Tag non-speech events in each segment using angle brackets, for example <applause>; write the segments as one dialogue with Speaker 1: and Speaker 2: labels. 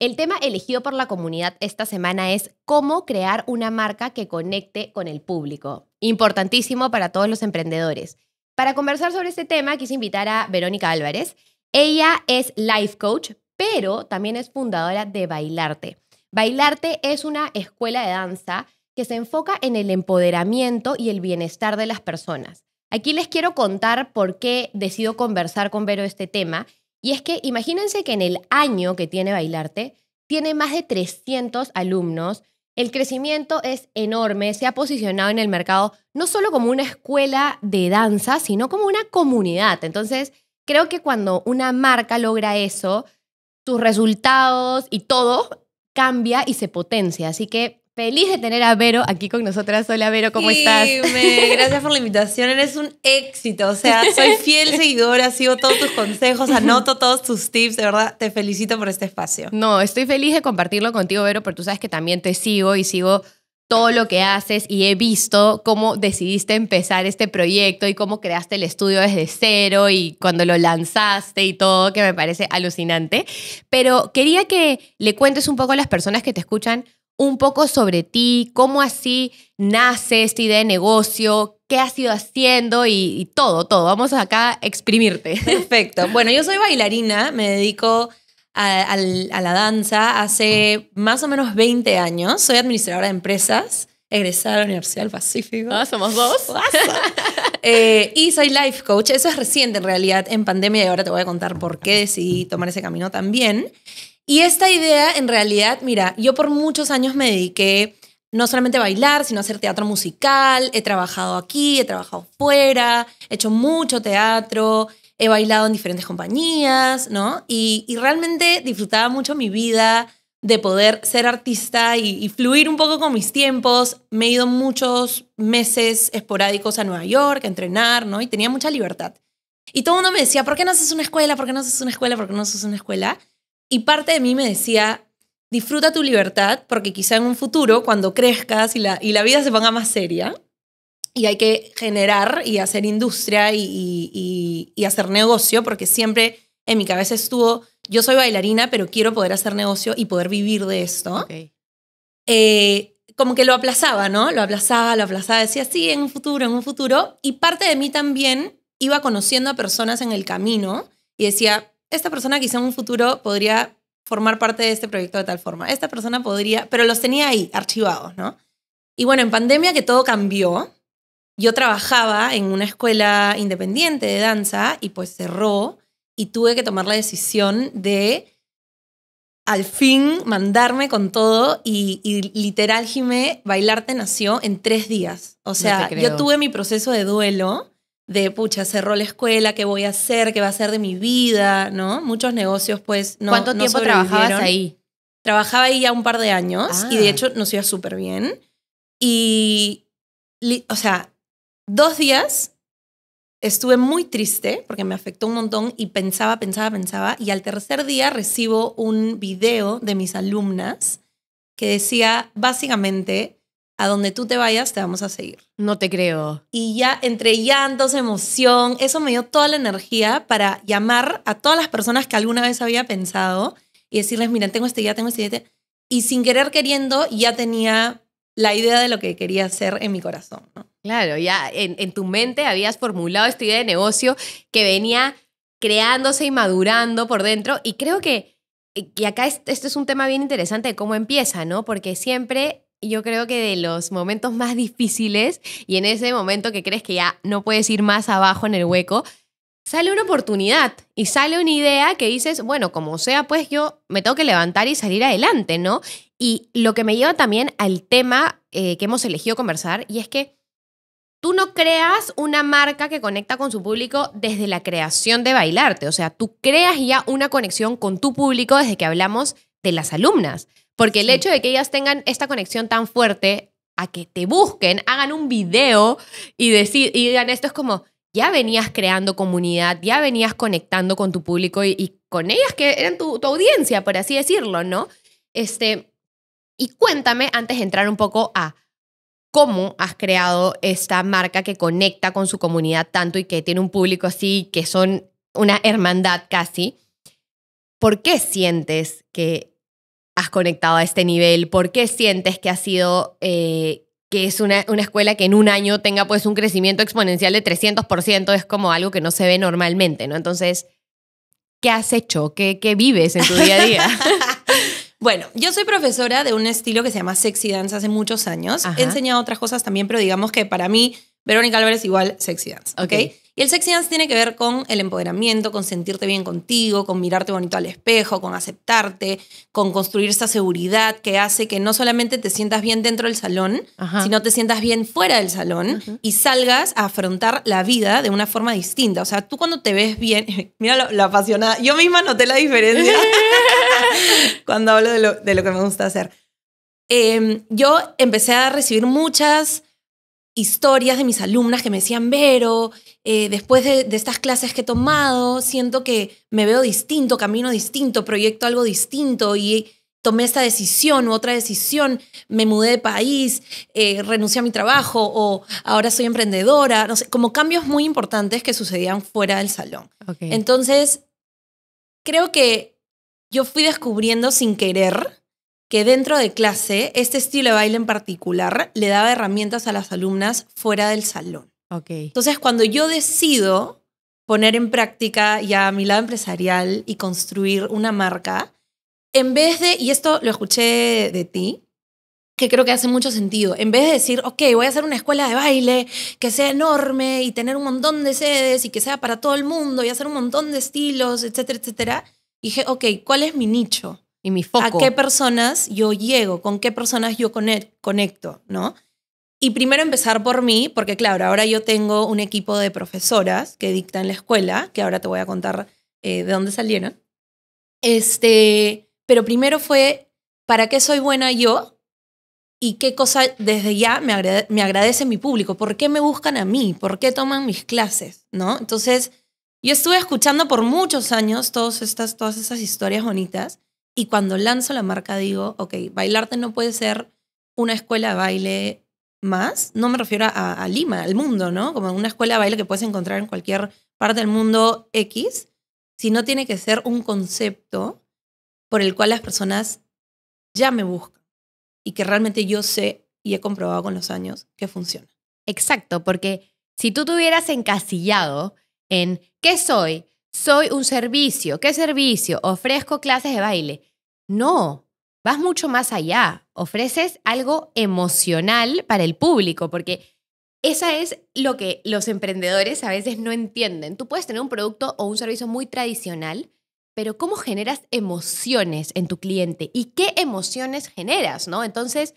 Speaker 1: El tema elegido por la comunidad esta semana es cómo crear una marca que conecte con el público. Importantísimo para todos los emprendedores. Para conversar sobre este tema quise invitar a Verónica Álvarez. Ella es life coach, pero también es fundadora de Bailarte. Bailarte es una escuela de danza que se enfoca en el empoderamiento y el bienestar de las personas. Aquí les quiero contar por qué decido conversar con Vero este tema y es que imagínense que en el año que tiene Bailarte, tiene más de 300 alumnos. El crecimiento es enorme, se ha posicionado en el mercado no solo como una escuela de danza, sino como una comunidad. Entonces, creo que cuando una marca logra eso, sus resultados y todo cambia y se potencia. Así que Feliz de tener a Vero aquí con nosotras. Hola Vero, ¿cómo estás? Me, gracias por la invitación, eres un éxito. O sea, soy fiel
Speaker 2: seguidora, sigo todos tus consejos, anoto todos tus tips. De verdad, te felicito por este espacio.
Speaker 1: No, estoy feliz de compartirlo contigo, Vero, porque tú sabes que también te sigo y sigo todo lo que haces y he visto cómo decidiste empezar este proyecto y cómo creaste el estudio desde cero y cuando lo lanzaste y todo, que me parece alucinante. Pero quería que le cuentes un poco a las personas que te escuchan un poco sobre ti, cómo así nace esta idea de negocio, qué has ido haciendo y, todo, todo. Vamos acá a exprimirte. Perfecto. <laughs> Bueno, yo soy bailarina,
Speaker 2: me dedico a, la danza hace más o menos 20 años. Soy administradora de empresas, egresada de la Universidad del Pacífico. Ah, somos dos. <laughs> Eh, y soy life coach. Eso es reciente en realidad, en pandemia, y ahora te voy a contar por qué decidí tomar ese camino también. Y esta idea, en realidad, mira, yo por muchos años me dediqué no solamente a bailar, sino a hacer teatro musical. He trabajado aquí, he trabajado fuera, he hecho mucho teatro, he bailado en diferentes compañías, ¿no? Y, realmente disfrutaba mucho mi vida de poder ser artista y, y, fluir un poco con mis tiempos. Me he ido muchos meses esporádicos a Nueva York a entrenar, ¿no? Y tenía mucha libertad. Y todo el mundo me decía, ¿por qué no haces una escuela? ¿Por qué no haces una escuela? ¿Por qué no haces una escuela? Y parte de mí me decía, disfruta tu libertad, porque quizá en un futuro, cuando crezcas y la, y la vida se ponga más seria, y hay que generar y hacer industria y, hacer negocio, porque siempre en mi cabeza estuvo, yo soy bailarina, pero quiero poder hacer negocio y poder vivir de esto. Eh, como que lo aplazaba, ¿no? Lo aplazaba, lo aplazaba, decía, sí, en un futuro, en un futuro. Y parte de mí también iba conociendo a personas en el camino y decía, esta persona quizá en un futuro podría formar parte de este proyecto de tal forma, esta persona podría, pero los tenía ahí, archivados, ¿no? Y bueno, en pandemia que todo cambió, yo trabajaba en una escuela independiente de danza y pues cerró y tuve que tomar la decisión de al fin mandarme con todo y, literal, Jimé, bailarte nació en tres días. O sea, yo tuve mi proceso de duelo de, pucha, cerró la escuela, ¿qué voy a hacer? ¿Qué va a ser de mi vida? ¿No? Muchos negocios, pues, no. ¿Cuánto tiempo trabajabas ahí? Trabajaba ahí ya un par de años y de ah. hecho nos iba súper bien. Y, o sea, dos días estuve muy triste porque me afectó un montón y pensaba, pensaba, pensaba. Y al tercer día recibo un video de mis alumnas que decía básicamente, a donde tú te vayas, te vamos a seguir. No te creo. Y ya entre llantos, emoción, eso me dio toda la energía para llamar a todas las personas que alguna vez había pensado y decirles, mira tengo este ya tengo este Y sin querer queriendo, ya tenía la idea de lo que quería hacer en mi corazón.
Speaker 1: Claro, ya en, tu mente habías formulado esta idea de negocio que venía creándose y madurando por dentro. Y creo que y eh, acá esto es un tema bien interesante de cómo empieza, ¿no? Porque siempre yo creo que de los momentos más difíciles y en ese momento que crees que ya no puedes ir más abajo en el hueco, sale una oportunidad y sale una idea que dices, bueno, como sea, pues yo me tengo que levantar y salir adelante, ¿no? Y lo que me lleva también al tema eh, que hemos elegido conversar y es que tú no creas una marca que conecta con su público desde la creación de bailarte, o sea, tú creas ya una conexión con tu público desde que hablamos de las alumnas. Porque el hecho de que ellas tengan esta conexión tan fuerte a que te busquen, hagan un video y, digan esto es como, ya venías creando comunidad, ya venías conectando con tu público y, con ellas que eran tu, audiencia, por así decirlo, ¿no? Este, y cuéntame, antes de entrar un poco a cómo has creado esta marca que conecta con su comunidad tanto y que tiene un público así, que son una hermandad casi, ¿por qué sientes que has conectado a este nivel? ¿Por qué sientes que ha sido, eh, que es una, escuela que en un año tenga pues un crecimiento exponencial de 300%? Es como algo que no se ve normalmente, ¿no? Entonces, ¿qué has hecho? ¿Qué, vives en tu día a día? <laughs>
Speaker 2: Bueno, yo soy profesora de un estilo que se llama sexy dance hace muchos años. He enseñado otras cosas también, pero digamos que para mí, Verónica Álvarez igual sexy dance. ¿Ok? Y el sexy dance tiene que ver con el empoderamiento, con sentirte bien contigo, con mirarte bonito al espejo, con aceptarte, con construir esa seguridad que hace que no solamente te sientas bien dentro del salón, sino te sientas bien fuera del salón y salgas a afrontar la vida de una forma distinta. O sea, tú cuando te ves bien, <laughs> mira lo, apasionada, yo misma noté la diferencia <laughs> cuando hablo de lo, que me gusta hacer. Em, yo empecé a recibir muchas historias de mis alumnas que me decían, Vero, eh, después de, estas clases que he tomado, siento que me veo distinto, camino distinto, proyecto algo distinto y tomé esta decisión u otra decisión, me mudé de país, eh, renuncié a mi trabajo o ahora soy emprendedora, no sé, como cambios muy importantes que sucedían fuera del salón. Entonces, creo que yo fui descubriendo sin querer que dentro de clase, este estilo de baile en particular le daba herramientas a las alumnas fuera del salón. Okay. Entonces, cuando yo decido poner en práctica ya mi lado empresarial y construir una marca, en vez de, y esto lo escuché de ti, que creo que hace mucho sentido. En vez de decir, ok, voy a hacer una escuela de baile que sea enorme y tener un montón de sedes y que sea para todo el mundo y hacer un montón de estilos, etcétera, etcétera, dije, ok, ¿cuál es mi nicho? mi foco. ¿A qué personas yo llego? ¿Con qué personas yo conecto? ¿No? Y primero empezar por mí, porque claro, ahora yo tengo un equipo de profesoras que dictan la escuela, que ahora te voy a contar eh, de dónde salieron. Este, pero primero fue, ¿para qué soy buena yo? ¿Y qué cosa desde ya me, me agradece mi público? ¿Por qué me buscan a mí? ¿Por qué toman mis clases? ¿No? Entonces, yo estuve escuchando por muchos años todas estas, todas esas historias bonitas y cuando lanzo la marca digo, ok, bailarte no puede ser una escuela de baile más. No me refiero a, Lima, al mundo, ¿no? Como una escuela de baile que puedes encontrar en cualquier parte del mundo X, sino tiene que ser un concepto por el cual las personas ya me buscan y que
Speaker 1: realmente yo sé y he comprobado con los años que funciona. Exacto, porque si tú tuvieras encasillado en ¿qué soy? Soy un servicio, ¿qué servicio? Ofrezco clases de baile. No, vas mucho más allá. Ofreces algo emocional para el público, porque esa es lo que los emprendedores a veces no entienden. Tú puedes tener un producto o un servicio muy tradicional, pero ¿cómo generas emociones en tu cliente? ¿Y qué emociones generas? ¿no? Entonces,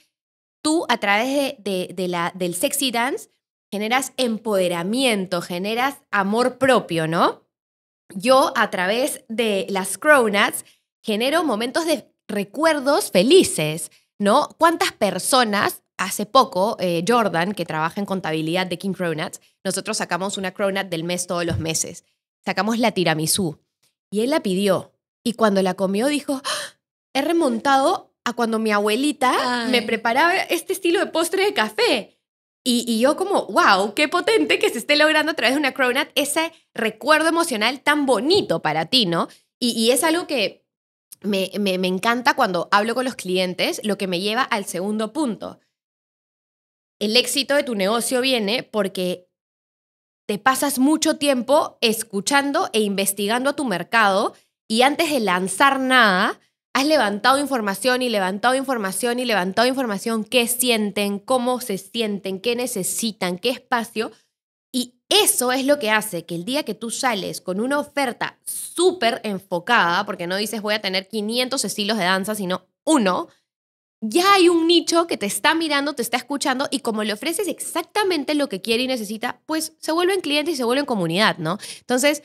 Speaker 1: tú a través de, del sexy dance generas empoderamiento, generas amor propio, ¿no? Yo a través de las cronuts genero momentos de recuerdos felices, ¿no? ¿Cuántas personas, hace poco, eh, Jordan, que trabaja en contabilidad de King Cronuts, nosotros sacamos una Cronut del mes todos los meses, sacamos la tiramisú y él la pidió y cuando la comió dijo, ¡Ah! he remontado a cuando mi abuelita me preparaba este estilo de postre de café. Y, yo como, wow, qué potente que se esté logrando a través de una cronut ese recuerdo emocional tan bonito para ti, ¿no? Y, y es algo que me, encanta cuando hablo con los clientes, lo que me lleva al segundo punto. El éxito de tu negocio viene porque te pasas mucho tiempo escuchando e investigando a tu mercado y antes de lanzar nada, has levantado información y levantado información y levantado información, qué sienten, cómo se sienten, qué necesitan, qué espacio, y eso es lo que hace que el día que tú sales con una oferta súper enfocada, porque no dices voy a tener 500 estilos de danza, sino uno, ya hay un nicho que te está mirando, te está escuchando y como le ofreces exactamente lo que quiere y necesita, pues se vuelven clientes y se vuelven comunidad, ¿no? Entonces,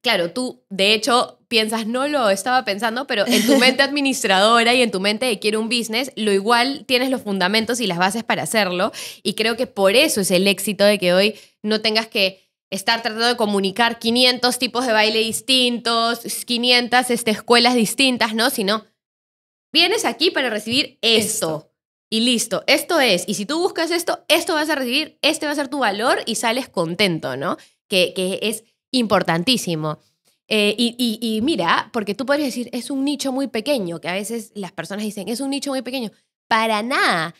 Speaker 1: claro, tú de hecho piensas, no lo estaba pensando, pero en tu mente <laughs> administradora y en tu mente de quiero un business, lo igual tienes los fundamentos y las bases para hacerlo. Y creo que por eso es el éxito de que hoy no tengas que estar tratando de comunicar 500 tipos de baile distintos, 500 este, escuelas distintas, ¿no? Sino, vienes aquí para recibir esto. esto. Y listo, esto es. Y si tú buscas esto, esto vas a recibir, este va a ser tu valor y sales contento, ¿no? Que, que es importantísimo. Eh, y, y, mira, porque tú podrías decir, es un nicho muy pequeño, que a veces las personas dicen, es un nicho muy pequeño. Para nada.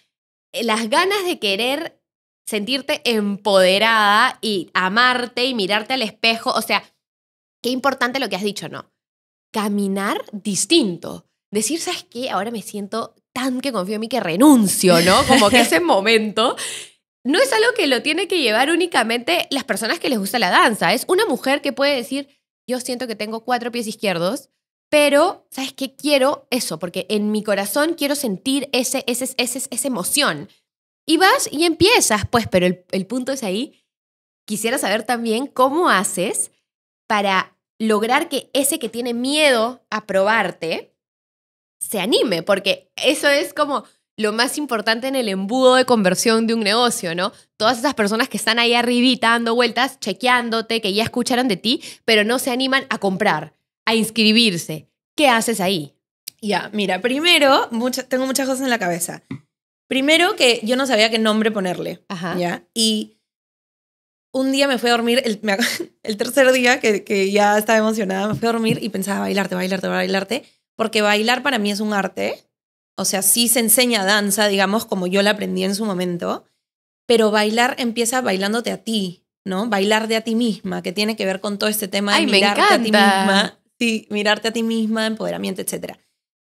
Speaker 1: Eh, las ganas de querer sentirte empoderada y amarte y mirarte al espejo, o sea, qué importante lo que has dicho, ¿no? Caminar distinto. Decir, ¿sabes qué? Ahora me siento tan que confío en mí que renuncio, ¿no? Como que ese momento no es algo que lo tiene que llevar únicamente las personas que les gusta la danza. Es una mujer que puede decir, yo siento que tengo cuatro pies izquierdos, pero ¿sabes qué? Quiero eso, porque en mi corazón quiero sentir ese, ese, esa emoción. Y vas y empiezas, pues, pero el punto es ahí. Quisiera saber también cómo haces para lograr que ese que tiene miedo a probarte se anime, porque eso es como, lo más importante en el embudo de conversión de un negocio, ¿no? Todas esas personas que están ahí arribita dando vueltas, chequeándote, que ya escucharon de ti, pero no se animan a comprar, a inscribirse. ¿Qué haces ahí?
Speaker 2: Ya, mira, primero, tengo muchas cosas en la cabeza. Primero que yo no sabía qué nombre ponerle. Ajá. ¿ya? Y un día me fui a dormir, el, <laughs> tercer día que, que, ya estaba emocionada, me fui a dormir y pensaba bailarte, bailarte, bailarte, porque bailar para mí es un arte o sea, sí se enseña danza, digamos, como yo la aprendí en su momento, pero bailar empieza bailándote a ti, ¿no? Bailar de a ti misma, que tiene que ver con todo este tema de mirarte a ti misma. Sí, mirarte a ti misma, empoderamiento, etc.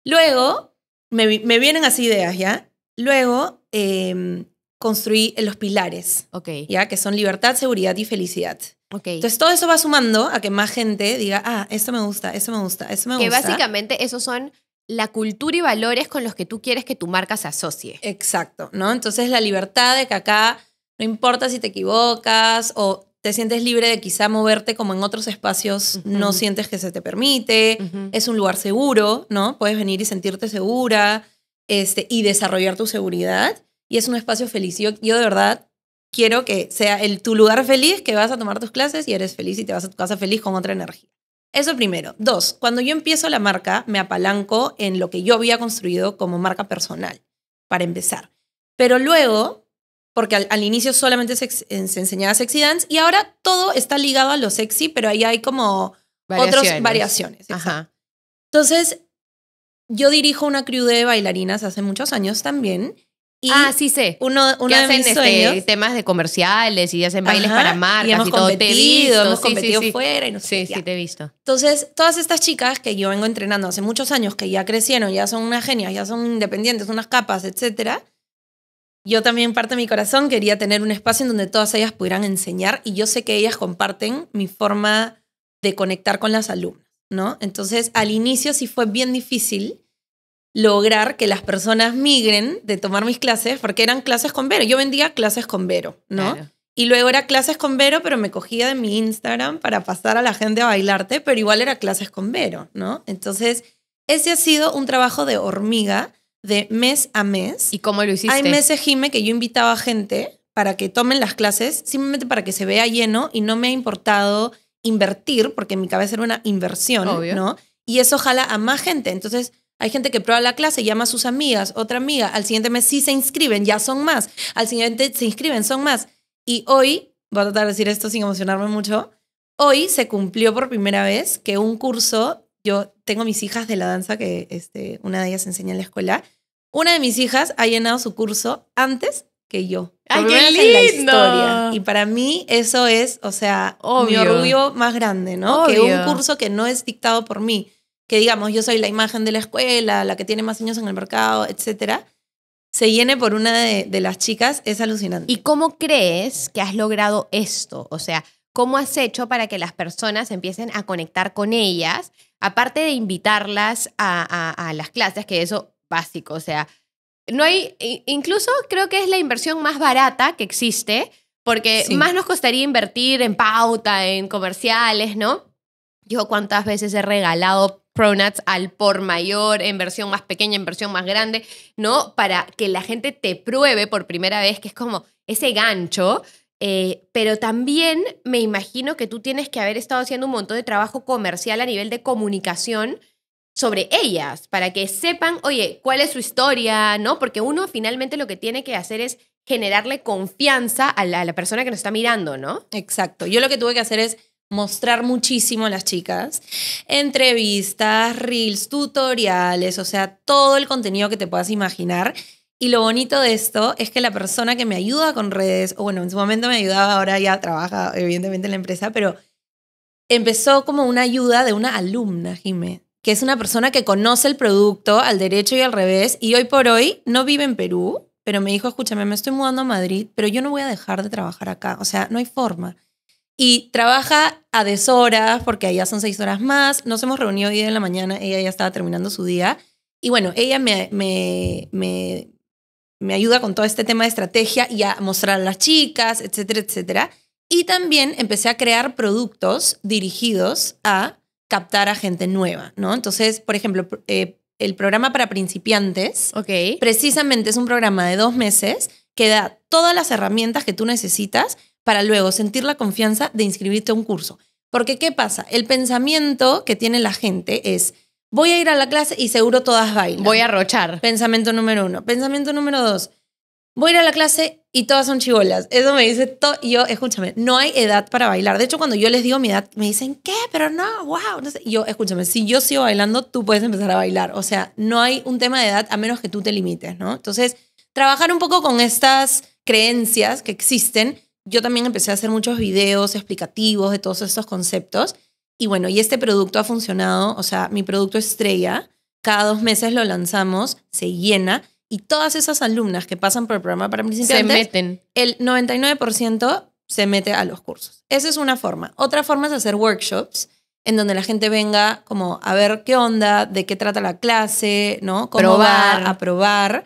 Speaker 2: Luego, me, vienen así ideas, ¿ya? Luego, em, construí los pilares, okay. ¿ya? Que son libertad, seguridad y felicidad. Okay. Entonces todo eso va sumando a que más gente diga, ah, esto me gusta, esto me gusta, esto me gusta. Que básicamente esos son la cultura y valores con los que tú quieres que tu marca se asocie. Exacto, ¿no? Entonces la libertad de que acá no importa si te equivocas o te sientes libre de quizá moverte como en otros espacios no sientes que se te permite, es un lugar seguro, ¿no? Puedes venir y sentirte segura este, y desarrollar tu seguridad y es un espacio feliz. Yo, yo de verdad quiero que sea el, tu lugar feliz, que vas a tomar tus clases y eres feliz y te vas a tu casa feliz con otra energía. Eso primero. Dos, cuando yo empiezo la marca, me apalanco en lo que yo había construido como marca personal, para empezar. Pero luego, porque al, inicio solamente se, enseñaba sexy dance y ahora todo está ligado a lo sexy, pero ahí hay como otras variaciones. Ajá. Entonces, yo dirijo una crew de bailarinas hace muchos años también
Speaker 1: ah, sí sé. Uno, uno hacen este, este, temas de comerciales y hacen bailes para marcas y, hemos Competido, hemos competido fuera y Sí, sí, te he visto.
Speaker 2: Entonces, todas estas chicas que yo vengo entrenando hace muchos años, que ya crecieron, ya son unas genias, ya son independientes, unas capas, etcétera. Yo también, parte de mi corazón, quería tener un espacio en donde todas ellas pudieran enseñar y yo sé que ellas comparten mi forma de conectar con las alumnas, ¿no? Entonces, al inicio sí fue bien difícil lograr que las personas migren de tomar mis clases, porque eran clases con Vero. Yo vendía clases con Vero, ¿no? Y luego era clases con Vero, pero me cogía de mi Instagram para pasar a la gente a bailarte, pero igual era clases con Vero, ¿no? Entonces, ese ha sido un trabajo de hormiga de mes a mes. ¿Y cómo lo hiciste? Hay meses, Jime, que yo invitaba a gente para que tomen las clases, simplemente para que se vea lleno y no me ha importado invertir, porque en mi cabeza era una inversión, ¿no? Y eso jala a más gente. Entonces, hay gente que prueba la clase, llama a sus amigas, otra amiga, al siguiente mes sí se inscriben, ya son más, al siguiente se inscriben, son más. Y hoy, voy a tratar de decir esto sin emocionarme mucho, hoy se cumplió por primera vez que un curso, yo tengo mis hijas de la danza, que este, una de ellas enseña en la escuela, una de mis hijas ha llenado su curso antes que yo. ¡Ay, qué lindo! la Y para mí eso es, o sea, mi orgullo más grande, ¿no? Que un curso que no es dictado por mí, que digamos yo soy la imagen de la escuela, la que tiene más años en el mercado, etcétera, se
Speaker 1: llene por una de, las chicas, es alucinante. ¿Y cómo crees que has logrado esto? O sea, ¿cómo has hecho para que las personas empiecen a conectar con ellas? Aparte de invitarlas a, a, las clases, que eso básico, o sea, no hay, incluso creo que es la inversión más barata que existe, porque más nos costaría invertir en pauta, en comerciales, ¿no? Yo cuántas veces he regalado Pronats al por mayor, en versión más pequeña, en versión más grande, ¿no? Para que la gente te pruebe por primera vez, que es como ese gancho. Eh, pero también me imagino que tú tienes que haber estado haciendo un montón de trabajo comercial a nivel de comunicación sobre ellas, para que sepan, oye, cuál es su historia, ¿no? Porque uno finalmente lo que tiene que hacer es generarle confianza a la, a la persona que nos está mirando, ¿no? Exacto. Yo lo que tuve que hacer es mostrar muchísimo a las chicas. Entrevistas,
Speaker 2: reels, tutoriales, o sea, todo el contenido que te puedas imaginar. Y lo bonito de esto es que la persona que me ayuda con redes, o bueno, en su momento me ayudaba, ahora ya trabaja evidentemente en la empresa, pero empezó como una ayuda de una alumna, Jimé, que es una persona que conoce el producto al derecho y al revés, y hoy por hoy no vive en Perú, pero me dijo, escúchame, me estoy mudando a Madrid, pero yo no voy a dejar de trabajar acá, o sea, no hay forma. Y trabaja a deshoras porque allá son seis horas más. Nos hemos reunido hoy en la mañana, ella ya estaba terminando su día. Y bueno, ella me, me, me, ayuda con todo este tema de estrategia y a mostrar a las chicas, etcétera, etcétera. Y también empecé a crear productos dirigidos a captar a gente nueva, ¿no? Entonces, por ejemplo, eh, el programa para principiantes, precisamente es un programa de dos meses que da todas las herramientas que tú necesitas para luego sentir la confianza de inscribirte a un curso. Porque ¿qué pasa? El pensamiento que tiene la gente es, voy a ir a la clase y seguro todas bailan. Voy a arrochar. Pensamiento número uno. Pensamiento número dos, voy a ir a la clase y todas son chivolas. Eso me dice todo. Yo, escúchame, no hay edad para bailar. De hecho, cuando yo les digo mi edad, me dicen, ¿qué? Pero no, wow. Yo, escúchame, si yo sigo bailando, tú puedes empezar a bailar. O sea, no hay un tema de edad a menos que tú te limites, ¿no? Entonces, trabajar un poco con estas creencias que existen yo también empecé a hacer muchos videos explicativos de todos estos conceptos. Y bueno, y este producto ha funcionado, o sea, mi producto estrella, cada dos meses lo lanzamos, se llena y todas esas alumnas que pasan por el programa para principiantes, se meten. El 99% se mete a los cursos. Esa es una forma. Otra forma es hacer workshops en donde la gente venga como a ver qué onda, de qué trata la clase, ¿no? Cómo probar. va a probar.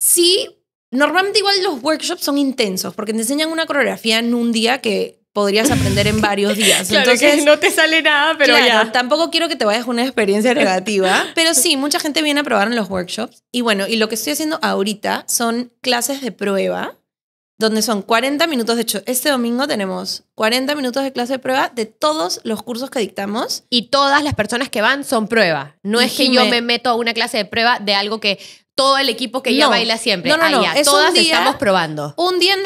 Speaker 2: Sí, Normalmente igual los workshops son intensos porque te enseñan una coreografía en un día que podrías aprender en varios <laughs> días. Entonces, no
Speaker 1: te sale nada,
Speaker 2: pero Tampoco quiero que te vayas con una experiencia <laughs> negativa, pero sí, mucha gente viene a probar en los workshops. Y bueno, y lo que estoy haciendo ahorita son clases de prueba, donde son 40 minutos. De hecho, este domingo tenemos 40 minutos de clase de prueba de todos los cursos que dictamos. Y todas las personas que van
Speaker 1: son prueba. No es que yo me meto a una clase de prueba de algo que todo el equipo que ya baila siempre. No, no, ah, no. todas estamos probando. Un día en,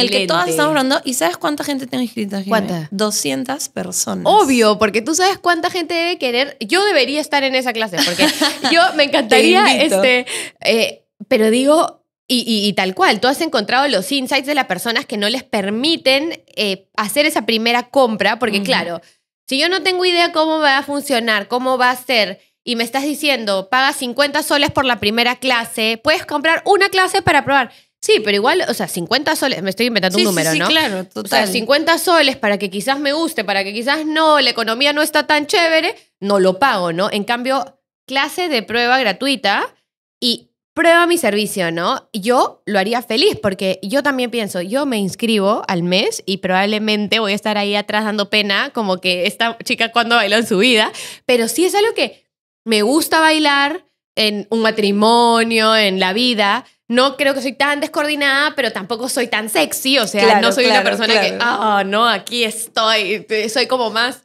Speaker 1: el que todas estamos probando. ¿Y sabes cuánta gente tengo inscrita, ¿Cuántas? 200 personas. Obvio, porque tú sabes cuánta gente debe querer. Yo debería estar en esa clase, porque <laughs> yo me encantaría, este, eh, pero digo... Y, tal cual, tú has encontrado los insights de las personas que no les permiten eh, hacer esa primera compra, porque claro, si yo no tengo idea cómo va a funcionar, cómo va a ser, y me estás diciendo, paga 50 soles por la primera clase, puedes comprar una clase para probar. Sí, pero igual, o sea, 50 soles, me estoy inventando un número, sí, sí, ¿no? claro, total. O sea, 50 soles para que quizás me guste, para que quizás no, la economía no está tan chévere, no lo pago, ¿no? En cambio, clase de prueba gratuita y prueba mi servicio, ¿no? Yo lo haría feliz porque yo también pienso, yo me inscribo al mes y probablemente voy a estar ahí atrás dando pena como que esta chica cuando bailó en su vida, pero sí es algo que me gusta bailar en un matrimonio, en la vida. No creo que soy tan descoordinada, pero tampoco soy tan sexy. O sea, no soy una persona que, oh, no, aquí estoy. Soy como más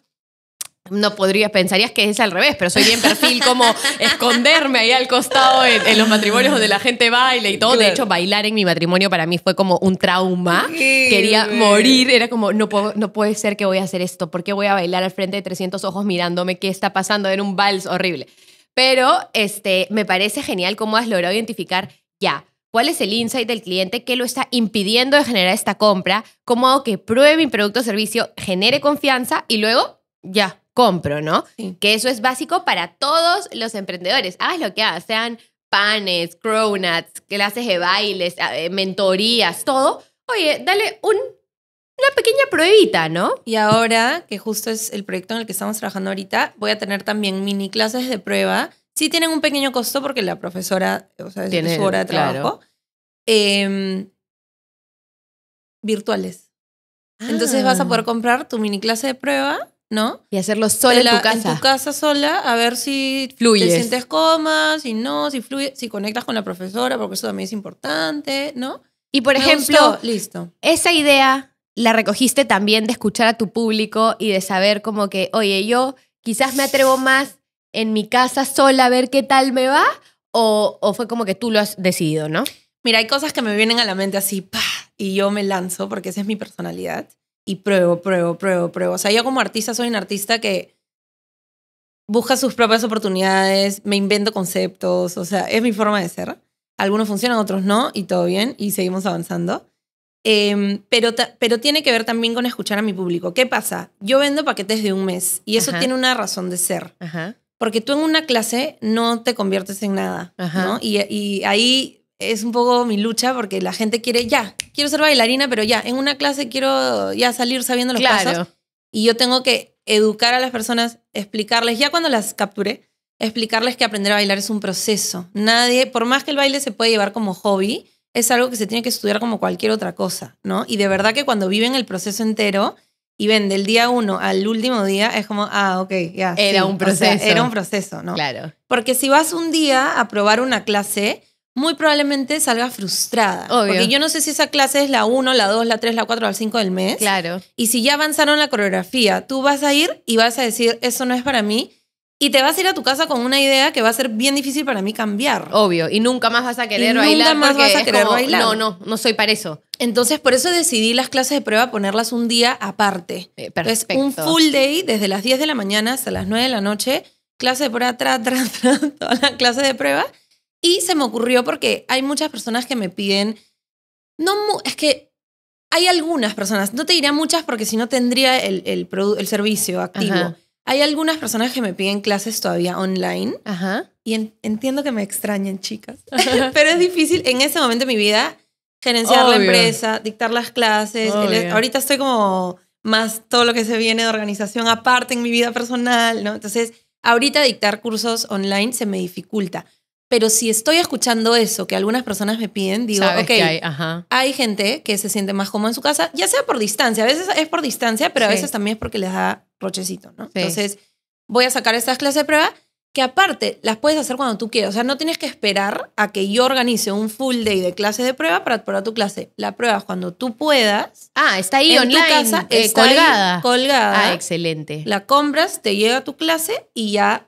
Speaker 1: no podrías pensarías que es al revés, pero soy bien perfil como esconderme ahí al costado en, los matrimonios donde la gente baila y todo. De hecho, bailar en mi matrimonio para mí fue como un trauma. Quería morir, era como, no, puedo, no puede ser que voy a hacer esto, ¿por qué voy a bailar al frente de 300 ojos mirándome qué está pasando? en un vals horrible. Pero este, me parece genial cómo has logrado identificar ya. ¿Cuál es el insight del cliente? que lo está impidiendo de generar esta compra? ¿Cómo hago que pruebe mi producto o servicio, genere confianza y luego ya, compro, ¿no? Que eso es básico para todos los emprendedores. Hagas lo que hagas, sean panes, cronuts, clases de bailes, eh, mentorías, todo. Oye, dale una
Speaker 2: pequeña pruebita, ¿no? Y ahora, que justo es el proyecto en el que estamos trabajando ahorita, voy a tener también mini clases de prueba. Sí tienen un pequeño costo porque la profesora, o sea, es Tiene, su hora de trabajo. Em, virtuales.
Speaker 1: Entonces vas a poder
Speaker 2: ah. comprar tu mini clase de prueba
Speaker 1: ¿no? Y hacerlo sola en tu casa. En tu
Speaker 2: casa sola, a ver si Fluyes. te sientes coma, si no, si fluye, si conectas con la profesora, porque eso también es
Speaker 1: importante,
Speaker 2: ¿no? Y por ejemplo,
Speaker 1: listo. Esa idea la recogiste también de escuchar a tu público y de saber como que, oye, yo quizás me atrevo más en mi casa sola a ver qué tal me va, o, fue como que tú lo has decidido, ¿no?
Speaker 2: Mira, hay cosas que me vienen a la mente así, pa, y yo me lanzo porque esa es mi personalidad y pruebo, pruebo, pruebo, pruebo. O sea, yo como artista soy un artista que busca sus propias oportunidades, me invento conceptos, o sea, es mi forma de ser. Algunos funcionan, otros no, y todo bien, y seguimos avanzando. Em, pero, pero tiene que ver también con escuchar a mi público. ¿Qué pasa? Yo vendo paquetes de un mes y eso tiene una razón de ser. Porque tú en una clase no te conviertes en nada, ¿no? y ahí es un poco mi lucha porque la gente quiere, ya, quiero ser bailarina, pero ya, en una clase quiero ya salir sabiendo los pasos. Y yo tengo que educar a las personas, explicarles, ya cuando las capturé, explicarles que aprender a bailar es un proceso. Nadie, por más que el baile se puede llevar como hobby, es algo que se tiene que estudiar como cualquier otra cosa, ¿no? Y de verdad que cuando viven el proceso entero y ven del día uno al último día, es como, ah, ok, ya. Era un proceso. era un proceso, ¿no? Claro. Porque si vas un día a probar una clase, muy probablemente salga frustrada. Porque yo no sé si esa clase es la 1, la 2, la 3, la 4, la 5 del mes. Claro. Y si ya avanzaron la coreografía, tú vas a ir y vas a decir, eso no es para mí. Y te vas a ir a tu casa con una idea que va a ser bien difícil para mí cambiar. Obvio, y nunca más vas a querer bailar. Nunca más vas a querer bailar. No, no,
Speaker 1: no soy para eso.
Speaker 2: Entonces, por eso decidí las clases de prueba ponerlas un día aparte. Eh, un full day desde las 10 de la mañana hasta las 9 de la noche, clase de atrás todas las clases la clase de prueba. Y se me ocurrió porque hay muchas personas que me piden, no, es que hay algunas personas, no te diría muchas porque si no tendría el, el, el, servicio activo. Hay algunas personas que me piden clases todavía online Ajá. y entiendo que me extrañen, chicas, <laughs> <laughs> pero es difícil en ese momento de mi vida gerenciar la empresa, dictar las clases. ahorita estoy como más todo lo que se viene de organización aparte en mi vida personal, ¿no? Entonces, ahorita dictar cursos online se me dificulta. Pero si estoy escuchando eso que algunas personas me piden, digo, ok, hay, gente que se siente más cómoda en su casa, ya sea por distancia, a veces es por distancia, pero a veces también es porque les da rochecito, ¿no? Entonces, voy a sacar estas clases de prueba que aparte las puedes hacer cuando tú quieras, o sea, no tienes que esperar a que yo organice un full day de clases de prueba para tu clase. La pruebas cuando tú puedas. Ah, está ahí en tu casa, eh, colgada. colgada. Ah,
Speaker 1: excelente. La compras, te llega a tu clase y ya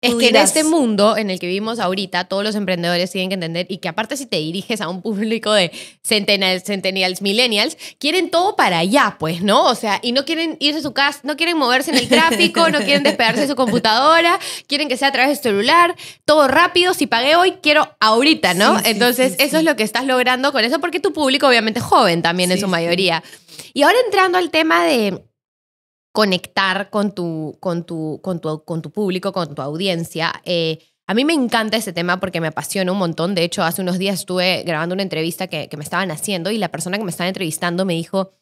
Speaker 1: es que en este mundo en el que vivimos ahorita, todos los emprendedores tienen que entender y que aparte si te diriges a un público de centenials, millennials, quieren todo para allá, pues, ¿no? O sea, y no quieren irse a su casa, no quieren moverse en el tráfico, no quieren despegarse de su computadora, quieren que sea a través su celular, todo rápido, si pagué hoy, quiero ahorita, ¿no? Entonces, eso es lo que estás logrando con eso, porque tu público obviamente es joven también en su mayoría. Y ahora entrando al tema de conectar con tu, con tu, con tu, con tu público, con tu audiencia. Eh, a mí me encanta ese tema porque me apasiona un montón. De hecho, hace unos días estuve grabando una entrevista que, me estaban haciendo y la persona que me estaba entrevistando me dijo,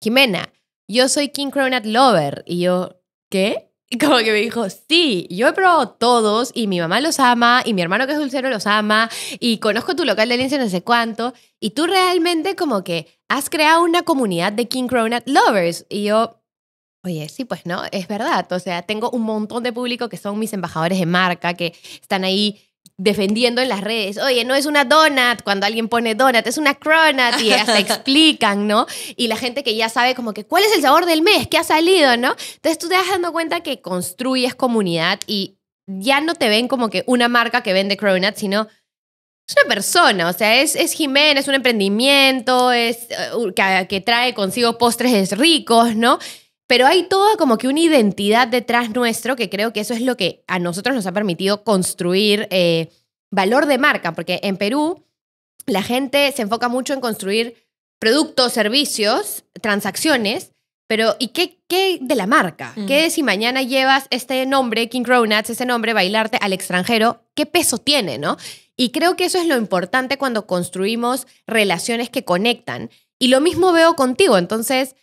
Speaker 1: Jimena, yo soy King Cronut Lover. Y yo, ¿qué? Y como que me dijo, sí, yo he probado todos y mi mamá los ama y mi hermano que es dulcero los ama y conozco tu local de Lince no sé cuánto y tú realmente como que has creado una comunidad de King Cronut Lovers. Y yo, Oye, sí, pues no, es verdad. O sea, tengo un montón de público que son mis embajadores de marca, que están ahí defendiendo en las redes. Oye, no es una donut cuando alguien pone donut, es una cronut y hasta <laughs> explican, ¿no? Y la gente que ya sabe como que cuál es el sabor del mes, qué ha salido, ¿no? Entonces tú te das dando cuenta que construyes comunidad y ya no te ven como que una marca que vende cronut, sino es una persona, o sea, es, es Jimena, es un emprendimiento, es eh, que, que trae consigo postres ricos, ¿no? Pero hay toda como que una identidad detrás nuestro que creo que eso es lo que a nosotros nos ha permitido construir eh, valor de marca, porque en Perú la gente se enfoca mucho en construir productos, servicios, transacciones, pero ¿y qué, qué de la marca? ¿Qué mm. si mañana llevas este nombre, King Nuts, ese nombre, bailarte al extranjero? ¿Qué peso tiene, no? Y creo que eso es lo importante cuando construimos relaciones que conectan. Y lo mismo veo contigo, entonces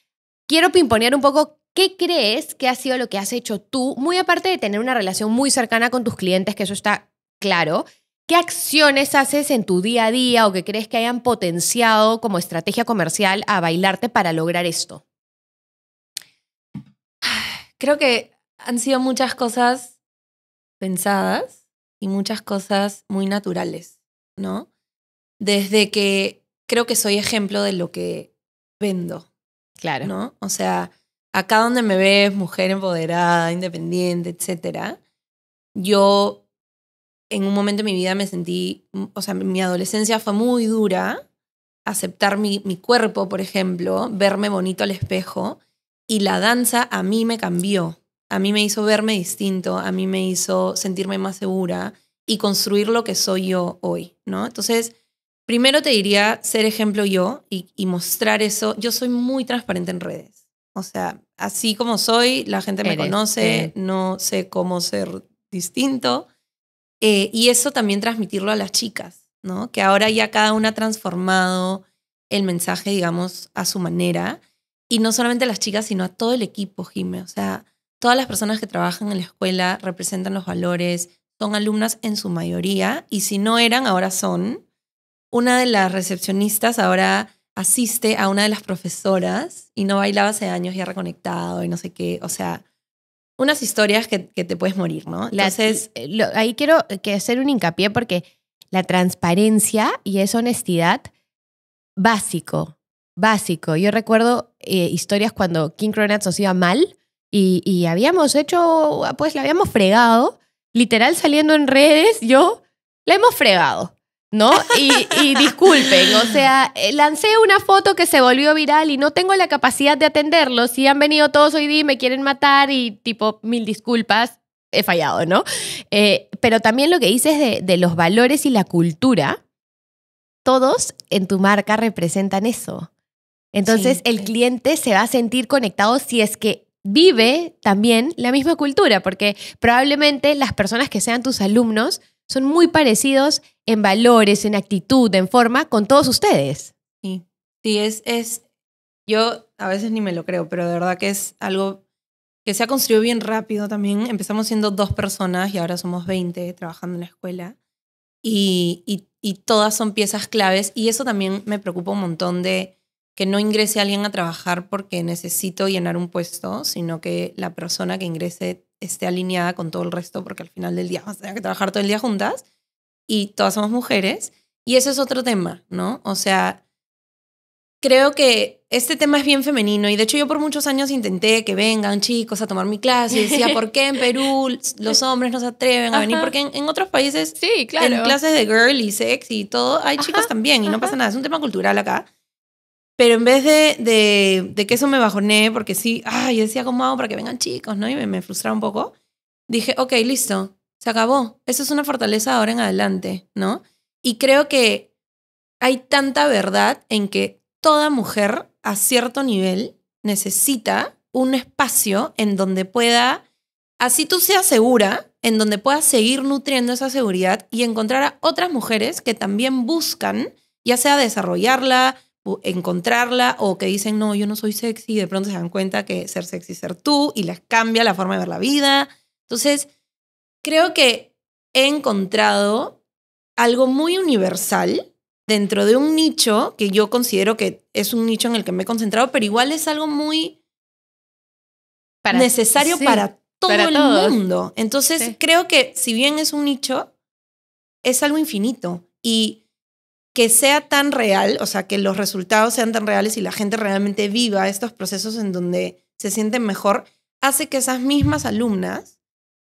Speaker 1: quiero pimponear un poco ¿Qué crees que ha sido lo que has hecho tú, muy aparte de tener una relación muy cercana con tus clientes, que eso está claro? ¿Qué acciones haces en tu día a día o que crees que hayan potenciado como estrategia comercial a bailarte para lograr esto? Creo que han sido muchas cosas
Speaker 2: pensadas y muchas cosas muy naturales, ¿no? Desde que creo que soy ejemplo de lo que vendo Claro. ¿No? O sea, acá donde me ves, mujer empoderada, independiente, etcétera, yo en un momento de mi vida me sentí, o sea, mi adolescencia fue muy dura, aceptar mi, mi cuerpo, por ejemplo, verme bonito al espejo, y la danza a mí me cambió, a mí me hizo verme distinto, a mí me hizo sentirme más segura y construir lo que soy yo hoy, ¿no? Entonces, Primero te diría ser ejemplo yo y, mostrar eso. Yo soy muy transparente en redes. O sea, así como soy, la gente me conoce, eh. no sé cómo ser distinto. Eh, y eso también transmitirlo a las chicas, ¿no? Que ahora ya cada una ha transformado el mensaje, digamos, a su manera. Y no solamente a las chicas, sino a todo el equipo, Jime. O sea, todas las personas que trabajan en la escuela representan los valores, son alumnas en su mayoría, y si no eran, ahora son una de las recepcionistas ahora asiste a una de las profesoras y no bailaba hace años
Speaker 1: y ha reconectado y no sé qué. O sea, unas historias que, te puedes morir, ¿no? Entonces, eh, ahí quiero que hacer un hincapié porque la transparencia y esa honestidad, básico, básico. Yo recuerdo eh, historias cuando King Cronuts nos iba mal y habíamos hecho, pues la habíamos fregado, literal saliendo en redes, yo la hemos fregado. ¿no? Y, disculpen, o sea, eh, lancé una foto que se volvió viral y no tengo la capacidad de atenderlo. Si han venido todos hoy día y me quieren matar y tipo, mil disculpas, he fallado, ¿no? Eh, pero también lo que dices de, los valores y la cultura, todos en tu marca representan eso. Entonces el cliente se va a sentir conectado si es que vive también la misma cultura, porque probablemente las personas que sean tus alumnos son muy parecidos en valores, en actitud, en forma, con todos ustedes. Sí,
Speaker 2: sí, es, es, yo a veces ni me lo creo, pero de verdad que es algo que se ha construido bien rápido también. Empezamos siendo dos personas y ahora somos 20 trabajando en la escuela. Y, todas son piezas claves. Y eso también me preocupa un montón de que no ingrese alguien a trabajar porque necesito llenar un puesto, sino que la persona que ingrese esté alineada con todo el resto, porque al final del día vas a tener que trabajar todo el día juntas y todas somos mujeres. Y eso es otro tema, ¿no? O sea, creo que este tema es bien femenino y de hecho yo por muchos años intenté que vengan chicos a tomar mi clase y decía, <laughs> ¿por qué en Perú los hombres no se atreven a venir? Porque en, otros países, sí, claro. en clases de girl y sex y todo, hay chicos también y no pasa nada, es un tema cultural acá. Pero en vez de, de, que eso me bajoné, porque sí, ay, yo decía, ¿cómo hago para que vengan chicos? ¿no? Y me, me frustraba un poco. Dije, ok, listo se acabó. Eso es una fortaleza ahora en adelante, ¿no? Y creo que hay tanta verdad en que toda mujer a cierto nivel necesita un espacio en donde pueda, así tú seas segura, en donde puedas seguir nutriendo esa seguridad y encontrar a otras mujeres que también buscan, ya sea desarrollarla, encontrarla o que dicen, no, yo no soy sexy y de pronto se dan cuenta que ser sexy es ser tú y les cambia la forma de ver la vida. Entonces, creo que he encontrado algo muy universal dentro de un nicho que yo considero que es un nicho en el que me he concentrado, pero igual es algo muy necesario para todo el mundo. Entonces, creo que si bien es un nicho, es algo infinito y que sea tan real, o sea, que los resultados sean tan reales y la gente realmente viva estos procesos en donde se sienten mejor, hace que esas mismas alumnas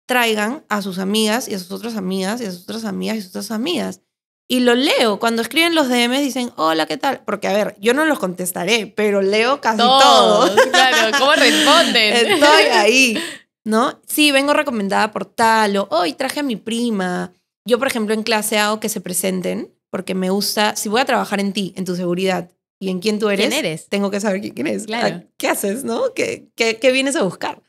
Speaker 2: traigan a sus amigas y a sus otras amigas y a sus otras amigas y a sus otras amigas. Y lo leo. Cuando escriben los DMs dicen, hola, ¿qué tal? Porque, a ver, yo no los contestaré, pero leo casi Todo. Claro,
Speaker 1: ¿cómo responden? <laughs> Estoy ahí,
Speaker 2: ¿no? Sí, vengo recomendada por tal o hoy traje a mi prima. Yo, por ejemplo, en clase hago que se presenten porque me gusta, si voy a trabajar en ti, en tu seguridad y en quién tú eres, eres? tengo que saber quién, eres. Ah, claro. ¿Qué haces, no? ¿Qué, qué, qué vienes a buscar?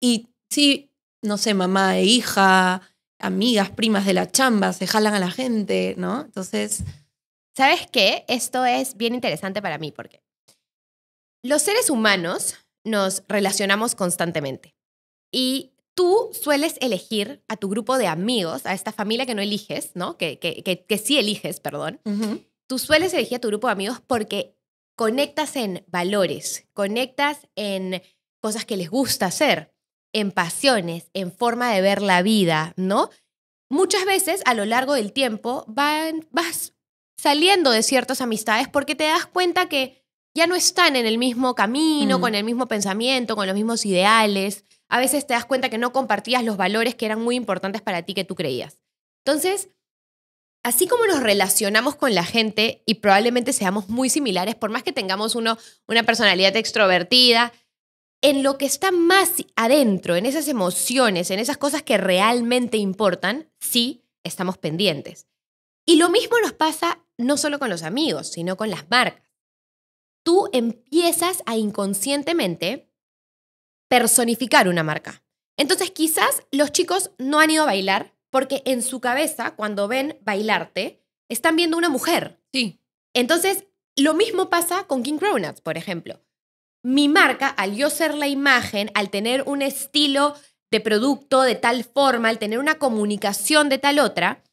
Speaker 2: Y sí, no sé, mamá e hija,
Speaker 1: amigas, primas de la chamba, se jalan a la gente, ¿no? Entonces... ¿Sabes qué? Esto es bien interesante para mí porque los seres humanos nos relacionamos constantemente y tú sueles elegir a tu grupo de amigos, a esta familia que no eliges, ¿no? Que, que, que, sí eliges, perdón. Tú sueles elegir a tu grupo de amigos porque conectas en valores, conectas en cosas que les gusta hacer en pasiones, en forma de ver la vida, ¿no? Muchas veces a lo largo del tiempo van, vas saliendo de ciertas amistades porque te das cuenta que ya no están en el mismo camino, mm. con el mismo pensamiento, con los mismos ideales. A veces te das cuenta que no compartías los valores que eran muy importantes para ti que tú creías. Entonces, así como nos relacionamos con la gente y probablemente seamos muy similares, por más que tengamos uno, una personalidad extrovertida, en lo que está más adentro, en esas emociones, en esas cosas que realmente importan, sí estamos pendientes. Y lo mismo nos pasa no solo con los amigos, sino con las marcas. Tú empiezas a inconscientemente personificar una marca. Entonces quizás los chicos no han ido a bailar porque en su cabeza, cuando ven bailarte, están viendo una mujer. Sí. Entonces, lo mismo pasa con King Cronuts, por ejemplo mi marca, al yo ser la imagen, al tener un estilo de producto de tal forma, al tener una comunicación de tal otra,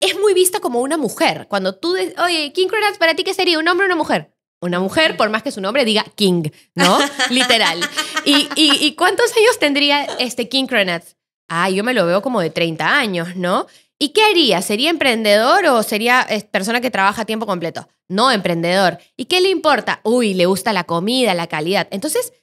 Speaker 1: es muy vista como una mujer. Cuando tú dices, oye, King Cronuts ¿para ti qué sería? ¿Un hombre o una mujer? Una mujer, por más que su nombre diga King, ¿no? <laughs> Literal. Y, cuántos años tendría este King Cronatz? Ah, yo me lo veo como de 30 años, ¿no? ¿Y qué haría? ¿Sería emprendedor o sería persona que trabaja a tiempo completo? No, emprendedor. ¿Y qué le importa? Uy, le gusta la comida, la calidad. Entonces,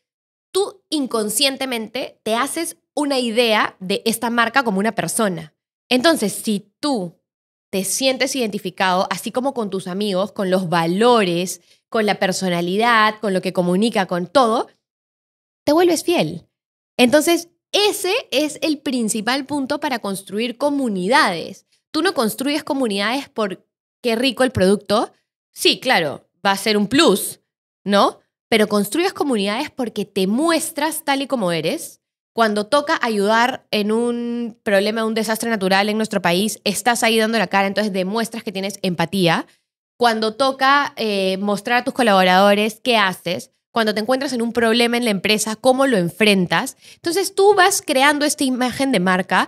Speaker 1: tú inconscientemente te haces una idea de esta marca como una persona. Entonces, si tú te sientes identificado, así como con tus amigos, con los valores, con la personalidad, con lo que comunica, con todo, te vuelves fiel. Entonces, ese es el principal punto para construir comunidades. Tú no construyes comunidades por qué rico el producto. Sí, claro, va a ser un plus, ¿no? Pero construyes comunidades porque te muestras tal y como eres. Cuando toca ayudar en un problema, un desastre natural en nuestro país, estás ahí dando la cara, entonces demuestras que tienes empatía. Cuando toca eh, mostrar a tus colaboradores qué haces, cuando te encuentras en un problema en la empresa, cómo lo enfrentas. Entonces tú vas creando esta imagen de marca.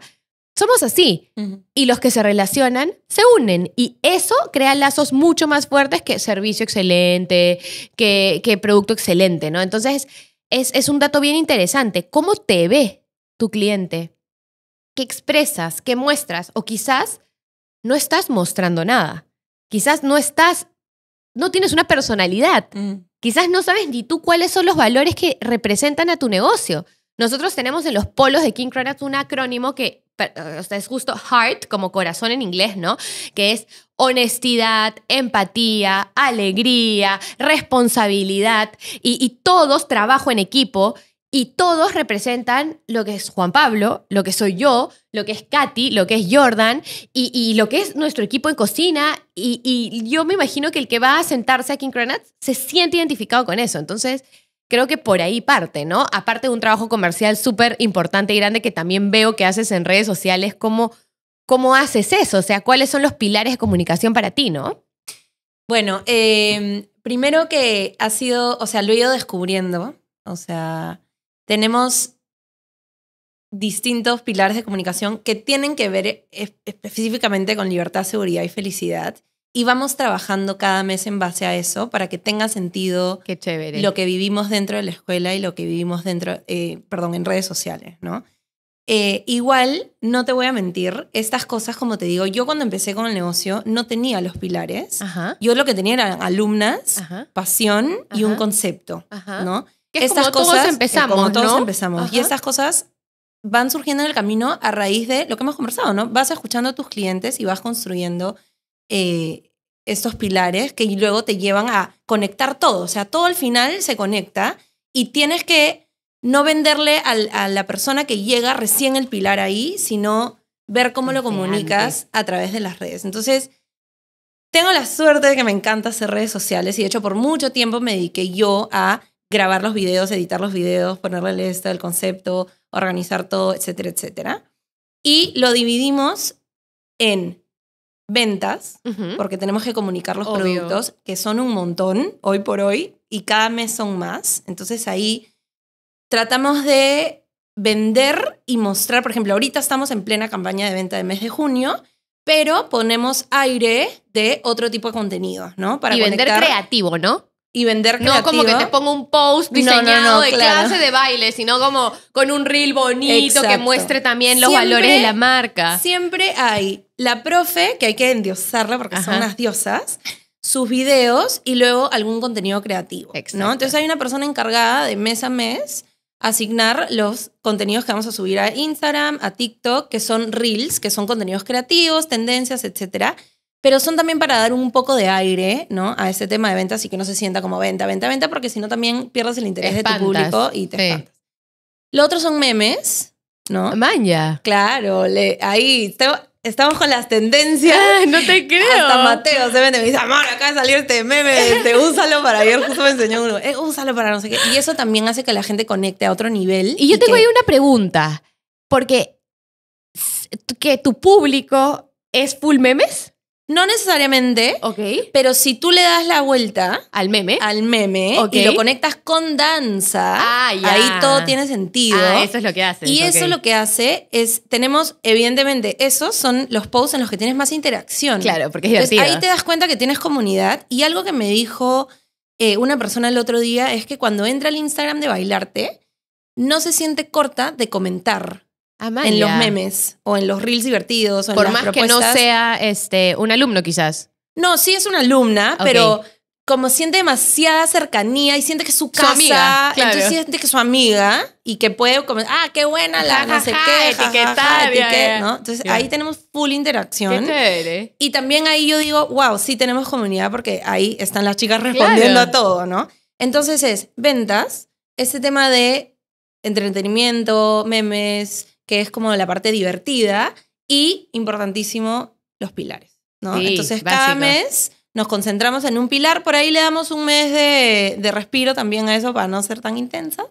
Speaker 1: Somos así. Y los que se relacionan se unen. Y eso crea lazos mucho más fuertes que servicio excelente, que, producto excelente, ¿no? Entonces es, un dato bien interesante. ¿Cómo te ve tu cliente? ¿Qué expresas? ¿Qué muestras? O quizás no estás mostrando nada. Quizás no estás, no tienes una personalidad. Quizás no sabes ni tú cuáles son los valores que representan a tu negocio. Nosotros tenemos en los polos de King Cronus un acrónimo que es justo heart, como corazón en inglés, ¿no? Que es honestidad, empatía, alegría, responsabilidad y todos trabajo en equipo y todos representan lo que es Juan Pablo, lo que soy yo, lo que es Katy, lo que es Jordan y, lo que es nuestro equipo en cocina. Y, yo me imagino que el que va a sentarse aquí en Cronats se siente identificado con eso. Entonces, creo que por ahí parte, ¿no? Aparte de un trabajo comercial súper importante y grande que también veo que haces en redes sociales, ¿cómo, ¿cómo haces eso? O sea, ¿cuáles son los pilares de comunicación para ti, no?
Speaker 2: Bueno, eh, primero que ha sido, o sea, lo he ido descubriendo, o sea, tenemos distintos pilares de comunicación que tienen que ver e-, específicamente con libertad, seguridad y felicidad. Y vamos trabajando cada mes en base a eso para que tenga sentido lo que vivimos dentro de la escuela y lo que vivimos dentro, eh, perdón, en redes sociales, ¿no? Eh, igual, no te voy a mentir, estas cosas, como te digo, yo cuando empecé con el negocio no tenía los pilares. Yo lo que tenía eran alumnas, pasión y un concepto, ¿no? estas cosas, eh, todos empezamos, ¿no? Y estas cosas van surgiendo en el camino a raíz de lo que hemos conversado, ¿no? Vas escuchando a tus clientes y vas construyendo eh, estos pilares que luego te llevan a conectar todo. O sea, todo al final se conecta y tienes que no venderle a la persona que llega recién el pilar ahí, sino ver cómo lo comunicas a través de las redes. Entonces, tengo la suerte de que me encanta hacer redes sociales y de hecho por mucho tiempo me dediqué yo a grabar los videos, editar los videos, ponerle esto, el concepto, organizar todo, etcétera, etcétera. Y lo dividimos en ventas, porque tenemos que comunicar los productos, que son un montón hoy por hoy, y cada mes son más. Entonces ahí tratamos de vender y mostrar, por ejemplo, ahorita estamos en plena campaña de venta de mes de junio, pero ponemos aire de otro tipo de contenido,
Speaker 1: ¿no? Para y vender creativo, ¿no? y vender No como que te pongo un post diseñado de clase de baile, sino como con un reel bonito que muestre también los valores de la marca.
Speaker 2: Siempre hay la profe, que hay que endiosarla porque son las diosas, sus videos y luego algún contenido creativo. ¿no? Entonces hay una persona encargada de mes a mes asignar los contenidos que vamos a subir a Instagram, a TikTok, que son reels, que son contenidos creativos, tendencias, etcétera pero son también para dar un poco de aire ¿no? a ese tema de ventas y que no se sienta como venta, venta, venta, porque si no también pierdes el interés de tu público y te Lo otro son memes,
Speaker 1: ¿no? Maña.
Speaker 2: Claro, ahí estamos con las tendencias. Ah, no te creo. Hasta Mateo se vende, me dice, amor, acaba de salir este meme, este, úsalo para ayer, justo me enseñó uno, eh, úsalo para no sé qué. Y eso también hace que la gente conecte a otro nivel. Y yo tengo ahí
Speaker 1: una pregunta, porque que tu público es full memes. No necesariamente, pero si
Speaker 2: tú le das la vuelta al meme, al meme y lo conectas con danza, ah, ahí todo tiene sentido. Ah, eso es lo que hace. Y eso lo que hace es tenemos evidentemente esos son los posts en los que tienes más interacción. Claro, porque es ahí te das cuenta que tienes comunidad y algo que me dijo eh, una persona el otro día es que cuando entra al Instagram de bailarte no se siente corta de comentar en los memes o en los reels
Speaker 1: divertidos. O Por más que no sea este, un alumno quizás.
Speaker 2: No, sí es una alumna, pero como siente demasiada cercanía y siente que su casa, entonces siente que es su amiga y que puede como, ah, qué buena la no sé qué, ¿no? Entonces ahí tenemos full interacción. y también ahí yo digo, wow, sí tenemos comunidad porque ahí están las chicas respondiendo a todo, ¿no? Entonces es ventas, este tema de entretenimiento, memes, que es como la parte divertida, y importantísimo, los pilares. ¿no? Entonces, cada mes nos concentramos en un pilar, por ahí le damos un mes de, respiro también a eso para no ser tan intensas.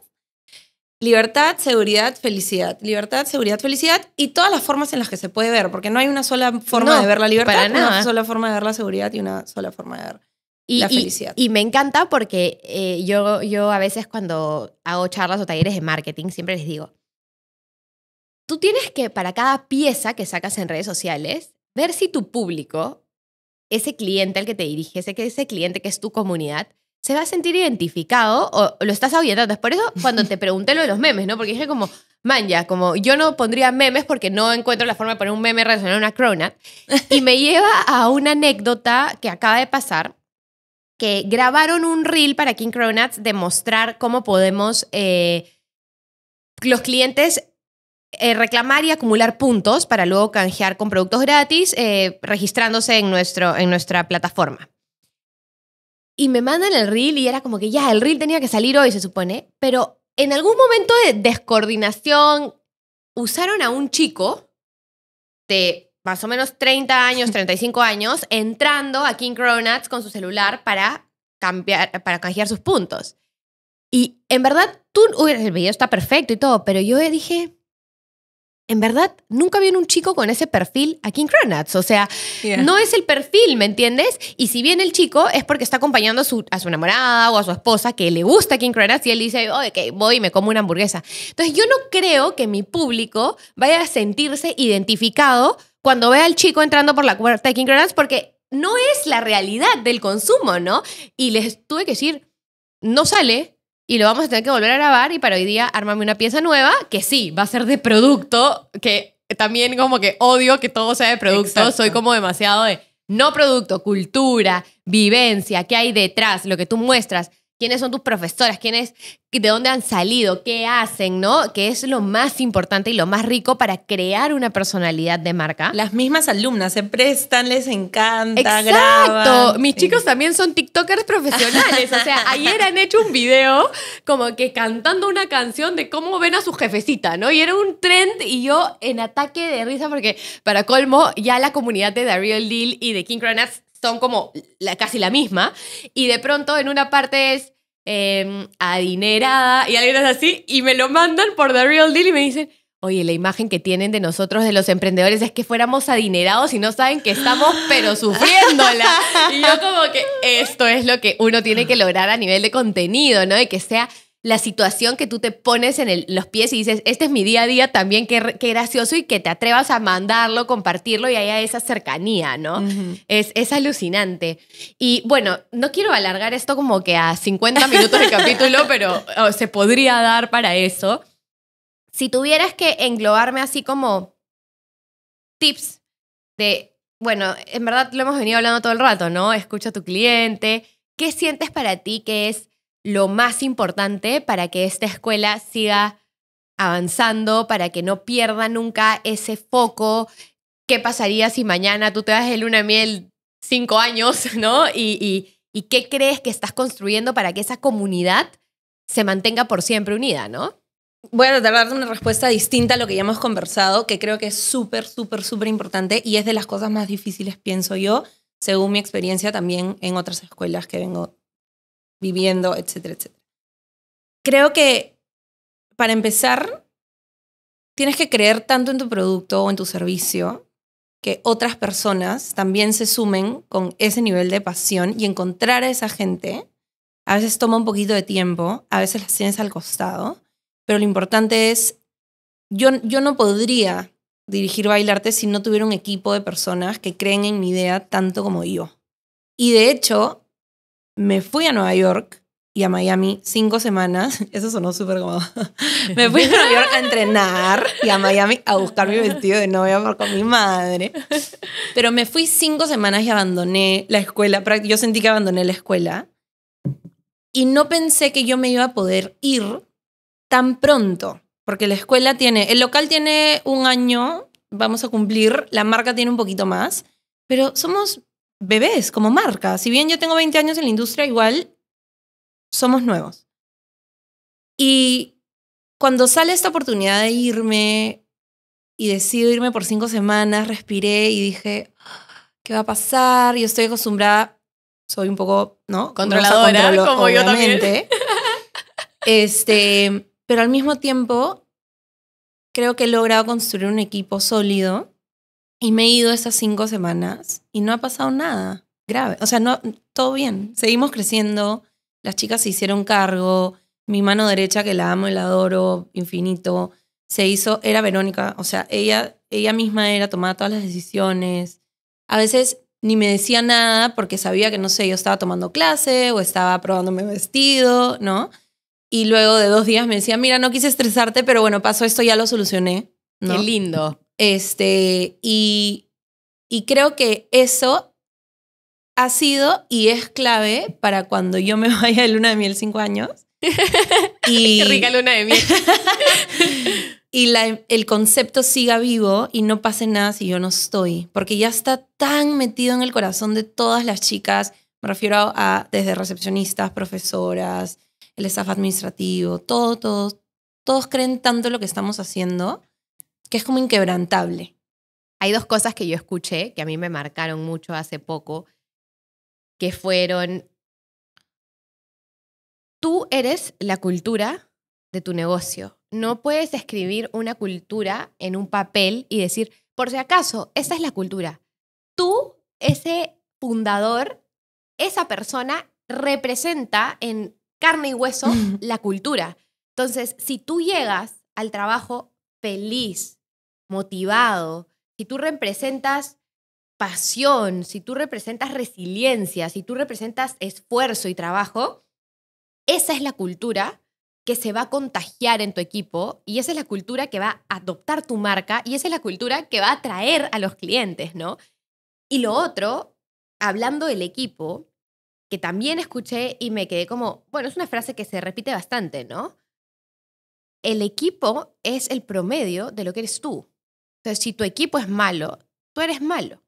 Speaker 2: Libertad, seguridad, felicidad. Libertad, seguridad, felicidad y todas las formas en las que se puede ver, porque no hay una sola forma de ver la libertad, una sola forma de ver la seguridad y una sola forma de ver la felicidad. Y,
Speaker 1: me encanta porque eh, yo, yo a veces cuando hago charlas o talleres de marketing siempre les digo, tú tienes que, para cada pieza que sacas en redes sociales, ver si tu público, ese cliente al que te diriges, ese, cliente que es tu comunidad, se va a sentir identificado o lo estás ahuyentando. Es por eso cuando te <laughs> pregunté lo de los memes, ¿no? Porque dije como, man, ya, como yo no pondría memes porque no encuentro la forma de poner un meme relacionado a una cronut. Y me <laughs> lleva a una anécdota que acaba de pasar, que grabaron un reel para King Cronuts de mostrar cómo podemos... Eh, los clientes eh, reclamar y acumular puntos para luego canjear con productos gratis eh, registrándose en, nuestro, en nuestra plataforma. Y me mandan el reel y era como que ya, el reel tenía que salir hoy, se supone, pero en algún momento de descoordinación usaron a un chico de más o menos 30 años, 35 <laughs> años, entrando a King Cronuts con su celular para, cambiar, para canjear sus puntos. Y en verdad, tú, el video está perfecto y todo, pero yo dije, en verdad, nunca viene un chico con ese perfil a King Cronuts. O sea, no es el perfil, ¿me entiendes? Y si viene el chico, es porque está acompañando a su, enamorada o a su esposa que le gusta King Cronuts y él dice, oh, ok, voy y me como una hamburguesa. Entonces, yo no creo que mi público vaya a sentirse identificado cuando vea al chico entrando por la puerta de King Cronuts porque no es la realidad del consumo, ¿no? Y les tuve que decir, no sale, y lo vamos a tener que volver a grabar y para hoy día armarme una pieza nueva que sí, va a ser de producto, que también como que odio que todo sea de producto, soy como demasiado de no producto, cultura, vivencia, qué hay detrás, lo que tú muestras quiénes son tus profesoras, quiénes, de dónde han salido, qué hacen, ¿no? Que es lo más importante y lo más rico para crear una personalidad de marca. Las mismas alumnas se prestan, les encanta. Exacto. Mis chicos también son TikTokers profesionales. O sea, <laughs> ayer han hecho un video como que cantando una canción de cómo ven a su jefecita, ¿no? Y era un trend y yo en ataque de risa porque para colmo ya la comunidad de The Real Deal y de King Cronuts son como casi la misma. Y de pronto en una parte es Em, adinerada y alguien es así, y me lo mandan por The Real Deal y me dicen, oye, la imagen que tienen de nosotros, de los emprendedores, es que fuéramos adinerados y no saben que estamos, pero <laughs> sufriéndola. Y yo como que <laughs> esto es lo que uno tiene que lograr a nivel de contenido, ¿no? Y que sea la situación que tú te pones en los pies y dices, este es mi día a día también, qué, gracioso y que te atrevas a mandarlo, compartirlo y haya esa cercanía, ¿no? es, alucinante. Y bueno, no quiero alargar esto como que a 50 minutos de capítulo, <laughs> pero oh, se podría dar para eso. Si tuvieras que englobarme así como tips de, bueno, en verdad lo hemos venido hablando todo el rato, ¿no? Escucha a tu cliente. ¿Qué sientes para ti que es lo más importante para que esta escuela siga avanzando, para que no pierda nunca ese foco. ¿Qué pasaría si mañana tú te das el luna miel cinco años, <laughs> ¿no? Y, qué crees que estás construyendo para que esa comunidad se mantenga por siempre unida, ¿no? Voy a tratar de darte una respuesta distinta a lo que ya hemos conversado, que creo que es súper, súper,
Speaker 2: súper importante y es de las cosas más difíciles, pienso yo, según mi experiencia también en otras escuelas que vengo viviendo, etcétera, etcétera. Creo que para empezar, tienes que creer tanto en tu producto o en tu servicio que otras personas también se sumen con ese nivel de pasión y encontrar a esa gente. A veces toma un poquito de tiempo, a veces las tienes al costado, pero lo importante es, yo, yo no podría dirigir Bailarte si no tuviera un equipo de personas que creen en mi idea tanto como yo. Y de hecho, me fui a Nueva York y a Miami cinco semanas. <laughs> Eso sonó súper como... <laughs> me fui a Nueva York a entrenar y a Miami a buscar mi vestido de novia con mi madre. Pero me fui cinco semanas y abandoné la escuela. Yo sentí que abandoné la escuela. Y no pensé que yo me iba a poder ir tan pronto. Porque la escuela tiene... El local tiene un año, vamos a cumplir. La marca tiene un poquito más. Pero somos bebés, como marca. Si bien yo tengo 20 años en la industria, igual somos nuevos. Y cuando sale esta oportunidad de irme y decido irme por cinco semanas, respiré y dije, ah, ¿qué va a pasar? Yo estoy acostumbrada, soy un poco, ¿no? Controladora, como yo también. Este, pero al mismo tiempo, creo que he logrado construir un equipo sólido y me he ido esas cinco semanas y no ha pasado nada grave. O sea, no, todo bien. Seguimos creciendo. Las chicas se hicieron cargo. Mi mano derecha, que la amo y la adoro infinito, se hizo, era Verónica. O sea, ella, ella misma era, tomaba todas las decisiones. A veces ni me decía nada porque sabía que, no sé, yo estaba tomando clase o estaba probándome vestido, ¿no? Y luego de dos días me decía, mira, no quise estresarte, pero bueno, pasó esto, ya lo solucioné. ¿no? Qué lindo. Este, y, y creo que eso ha sido y es clave para cuando yo me <laughs> vaya de luna de miel cinco años.
Speaker 1: <laughs> y, Qué rica luna de
Speaker 2: miel. <laughs> y el concepto siga vivo y no pase nada si yo no estoy, porque ya está tan metido en el corazón de todas las chicas, me refiero a, desde recepcionistas, profesoras, el staff administrativo, todo, todos,
Speaker 1: todos creen tanto lo que estamos haciendo que es como inquebrantable. Hay dos cosas que yo escuché que a mí me marcaron mucho hace poco, que fueron, tú eres la cultura de tu negocio. No puedes escribir una cultura en un papel y decir, por si acaso, esa es la cultura. Tú, ese fundador, esa persona representa en carne y hueso <laughs> la cultura. Entonces, si tú llegas al trabajo feliz, motivado, si tú representas pasión, si tú representas resiliencia, si tú representas esfuerzo y trabajo, esa es la cultura que se va a contagiar en tu equipo y esa es la cultura que va a adoptar tu marca y esa es la cultura que va a atraer a los clientes, ¿no? Y lo otro, hablando del equipo, que también escuché y me quedé como, bueno, es una frase que se repite bastante, ¿no? El equipo es el promedio de lo que eres tú. Entonces, si tu equipo es malo, tú eres malo.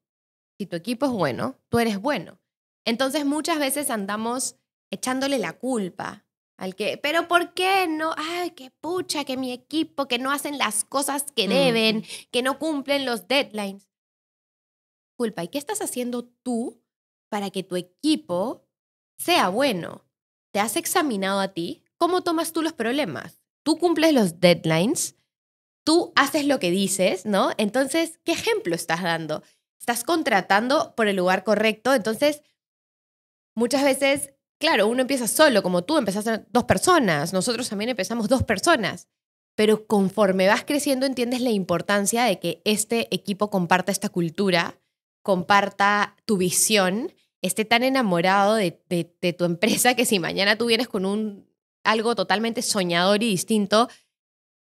Speaker 1: Si tu equipo es bueno, tú eres bueno. Entonces, muchas veces andamos echándole la culpa al que, pero ¿por qué no? Ay, qué pucha, que mi equipo, que no hacen las cosas que deben, que no cumplen los deadlines. Culpa, ¿y qué estás haciendo tú para que tu equipo sea bueno? ¿Te has examinado a ti? ¿Cómo tomas tú los problemas? ¿Tú cumples los deadlines? tú haces lo que dices, ¿no? Entonces, ¿qué ejemplo estás dando? Estás contratando por el lugar correcto, entonces muchas veces, claro, uno empieza solo, como tú empezaste dos personas, nosotros también empezamos dos personas, pero conforme vas creciendo entiendes la importancia de que este equipo comparta esta cultura, comparta tu visión, esté tan enamorado de, tu empresa que si mañana tú vienes con un algo totalmente soñador y distinto,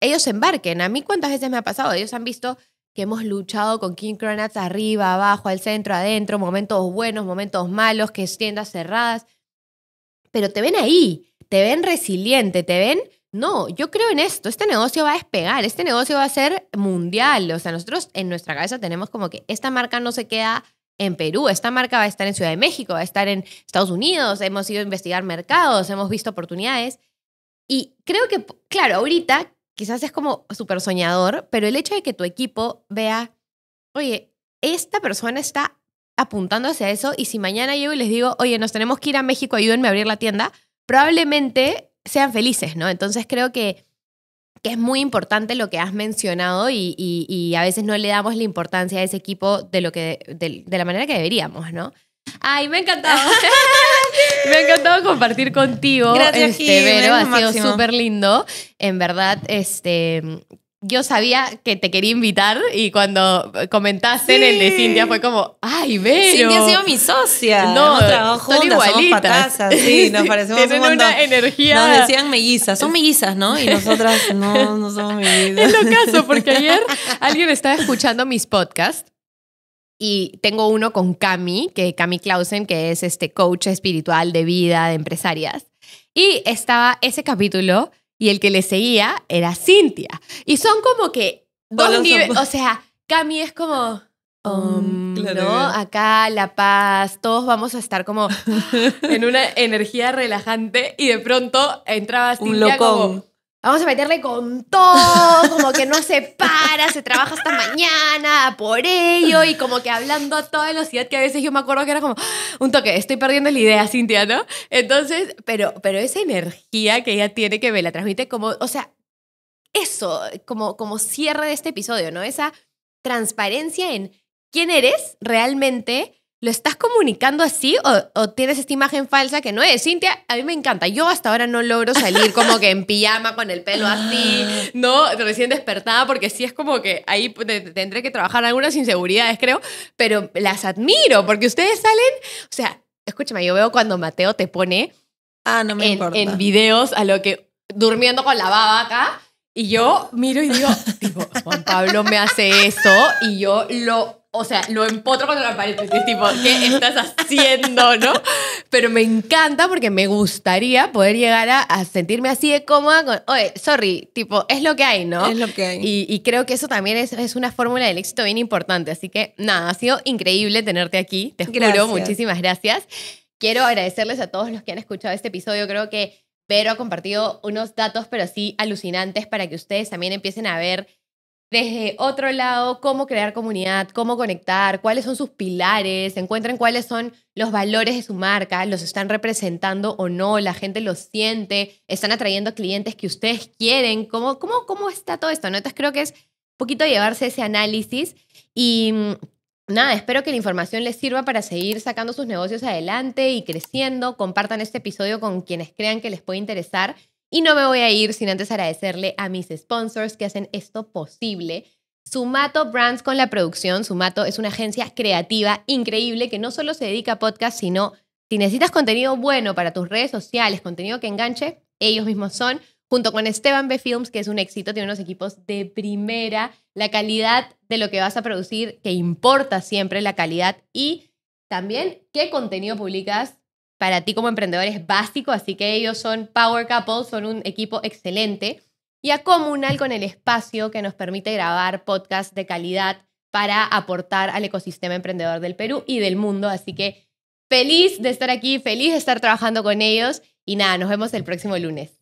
Speaker 1: ellos embarquen. A mí cuántas veces me ha pasado, ellos han visto que hemos luchado con King Cronuts arriba, abajo, al centro, adentro, momentos buenos, momentos malos, que es tiendas cerradas. Pero te ven ahí, te ven resiliente, te ven, no, yo creo en esto, este negocio va a despegar, este negocio va a ser mundial. O sea, nosotros en nuestra cabeza tenemos como que esta marca no se queda en Perú, esta marca va a estar en Ciudad de México, va a estar en Estados Unidos, hemos ido a investigar mercados, hemos visto oportunidades. Y creo que, claro, ahorita quizás es como súper soñador, pero el hecho de que tu equipo vea, oye, esta persona está apuntándose hacia eso y si mañana llego y les digo, oye, nos tenemos que ir a México, ayúdenme a abrir la tienda, probablemente sean felices, ¿no? Entonces creo que, que es muy importante lo que has mencionado y, a veces no le damos la importancia a ese equipo de, lo que, de la manera que deberíamos, ¿no? Ay, me ha encantado. <laughs> me ha encantado compartir contigo. Gracias, este, Vero, ha sido súper lindo. En verdad, este, yo sabía que te quería invitar y cuando comentaste en el de Cintia fue como, ay, Vero. Cintia ha sido mi
Speaker 2: socia. No, trabajo juntas, <laughs> sí, nos parecemos Tienen una energía. Nos decían
Speaker 1: mellizas, son mellizas, ¿no? Y nosotras no, no somos mellizas. <laughs> Es lo caso, porque ayer alguien estaba escuchando mis podcasts y tengo uno con Cami, que Cami Clausen, que es este coach espiritual de vida, de empresarias. Y estaba ese capítulo y el que le seguía era Cintia. Y son como que dos o sea, Cami es como... Mm, ¿no? Acá La Paz, todos vamos a estar como <laughs> en una energía relajante y de pronto entraba Cintia Un como Vamos a meterle con todo, como que no se para, se trabaja hasta mañana por ello y como que hablando a toda velocidad que a veces yo me acuerdo que era como un toque, estoy perdiendo la idea, Cintia, ¿no? Entonces, pero, pero esa energía que ella tiene que me la transmite como, o sea, eso, como, como cierre de este episodio, ¿no? Esa transparencia en quién eres realmente, ¿Lo estás comunicando así o, tienes esta imagen falsa que no es? Cintia, a mí me encanta. Yo hasta ahora no logro salir como que en pijama con el pelo así, <gasps> ¿no? Recién despertada, porque sí es como que ahí tendré que trabajar algunas inseguridades, creo, pero las admiro porque ustedes salen, o sea, escúchame, yo veo cuando Mateo te pone ah, en, videos a lo que durmiendo con la baba acá y yo miro y digo, <laughs> tipo, Juan Pablo me hace eso y yo lo, o sea, lo empotro contra la pared. Es tipo, ¿qué estás haciendo, no? Pero me encanta porque me gustaría poder llegar a, sentirme así de cómoda con, oye, sorry, tipo, es lo que hay, ¿no? Es lo que hay. Y, creo que eso también es, una fórmula del éxito bien importante. Así que nada, ha sido increíble tenerte aquí. Te juro, muchísimas gracias. Quiero agradecerles a todos los que han escuchado este episodio. Creo que pero ha compartido unos datos, pero sí alucinantes, para que ustedes también empiecen a ver desde otro lado cómo crear comunidad, cómo conectar, cuáles son sus pilares, encuentren cuáles son los valores de su marca, los están representando o no, la gente los siente, están atrayendo clientes que ustedes quieren, cómo, cómo, cómo está todo esto. ¿no? Entonces creo que es un poquito llevarse ese análisis y mm, nada, espero que la información les sirva para seguir sacando sus negocios adelante y creciendo. Compartan este episodio con quienes crean que les puede interesar. Y no me voy a ir sin antes agradecerle a mis sponsors que hacen esto posible. Sumato Brands con la producción. Sumato es una agencia creativa increíble que no solo se dedica a podcast, sino si necesitas contenido bueno para tus redes sociales, contenido que enganche, ellos mismos son junto con Esteban B Films, que es un éxito, tiene unos equipos de primera, la calidad de lo que vas a producir, que importa siempre la calidad y también qué contenido publicas para ti como emprendedor es básico, así que ellos son Power Couple, son un equipo excelente y a Comunal con el espacio que nos permite grabar podcasts de calidad para aportar al ecosistema emprendedor del Perú y del mundo, así que feliz de estar aquí, feliz de estar trabajando con ellos y nada, nos vemos el próximo lunes.